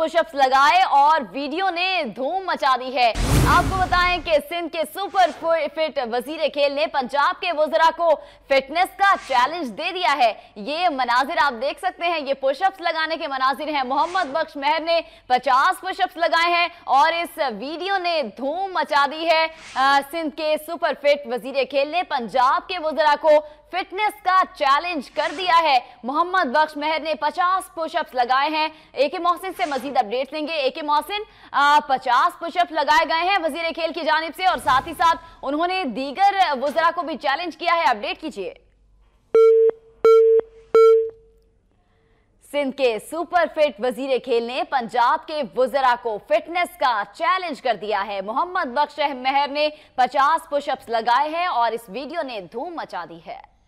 pushups लगाए और video ने धूम मचा दी है आपको बताएं कि सिंध के सुपर फिट वजीर खेल ने पंजाब के वजरा को फिटनेस का चैलेंज दे दिया है ये मनाजिर आप देख सकते हैं ये पुशअप्स लगाने के मनाजिर हैं मोहम्मद बख्श मेहर ने 50 पुशअप्स लगाए हैं और इस वीडियो ने धूम मचा दी है सिंध के सुपर फिट वजीर खेल ने पंजाब के वजरा को फिटनेस का चैलेंज कर दिया है मोहम्मद बख्श मेहर ने पचास पुशअप्स लगाए हैं ए के मोहसिन से मजीद मजीद अपडेट देंगे ए के मोहसिन पचास पुशअप लगाए गए हैं वजीर खेल की जानब से और साथ ही साथ उन्होंने दीगर वजरा को भी चैलेंज किया है अपडेट कीजिए सिंध के सुपर फिट वजीर खेल ने पंजाब के वजरा को फिटनेस का चैलेंज कर दिया है मोहम्मद बख्श मेहर ने 50 पुशअप्स लगाए हैं और इस वीडियो ने धूम मचा दी है